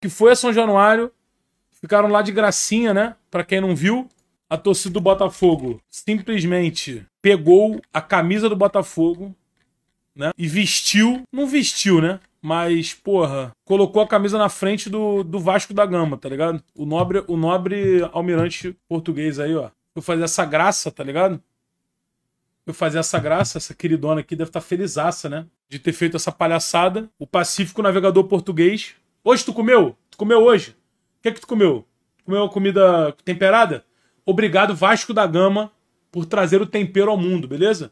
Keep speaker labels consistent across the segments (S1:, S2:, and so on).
S1: que foi a São Januário, ficaram lá de gracinha, né? Para quem não viu, a torcida do Botafogo simplesmente pegou a camisa do Botafogo, né? E vestiu, não vestiu, né? Mas, porra, colocou a camisa na frente do, do Vasco da Gama, tá ligado? O nobre, o nobre almirante português aí, ó. Eu fazer essa graça, tá ligado? eu fazer essa graça, essa queridona aqui deve estar tá felizaça, né? De ter feito essa palhaçada. O Pacífico Navegador Português Hoje tu comeu? Tu comeu hoje? O que é que tu comeu? Comeu uma comida temperada? Obrigado, Vasco da Gama, por trazer o tempero ao mundo, beleza?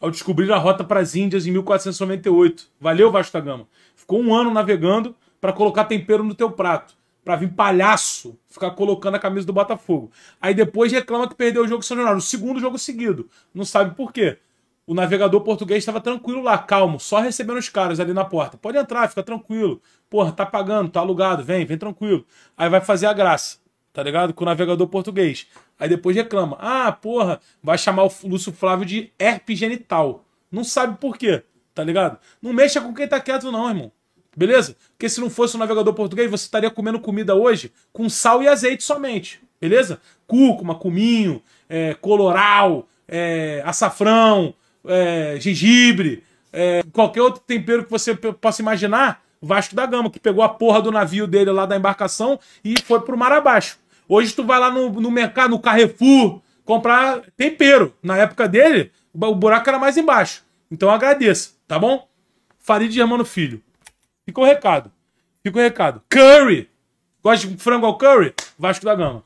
S1: Ao descobrir a rota para as Índias em 1498. Valeu, Vasco da Gama. Ficou um ano navegando para colocar tempero no teu prato. para vir palhaço ficar colocando a camisa do Botafogo. Aí depois reclama que perdeu o jogo São Januário. O segundo jogo seguido. Não sabe por quê o navegador português estava tranquilo lá, calmo, só recebendo os caras ali na porta. Pode entrar, fica tranquilo. Porra, tá pagando, tá alugado, vem, vem tranquilo. Aí vai fazer a graça, tá ligado? Com o navegador português. Aí depois reclama. Ah, porra, vai chamar o Lúcio Flávio de herpes genital. Não sabe por quê, tá ligado? Não mexa com quem tá quieto, não, irmão. Beleza? Porque se não fosse o navegador português, você estaria comendo comida hoje com sal e azeite somente. Beleza? Cúrcuma, cominho, é, coloral, é, açafrão, é, gengibre, é, qualquer outro tempero que você possa imaginar, Vasco da Gama, que pegou a porra do navio dele lá da embarcação e foi pro mar abaixo. Hoje tu vai lá no, no mercado, no Carrefour, comprar tempero. Na época dele, o buraco era mais embaixo. Então agradeça, tá bom? Farid Germano Filho. Fica o recado. Fica o recado. Curry! Gosta de frango ao curry? Vasco da Gama.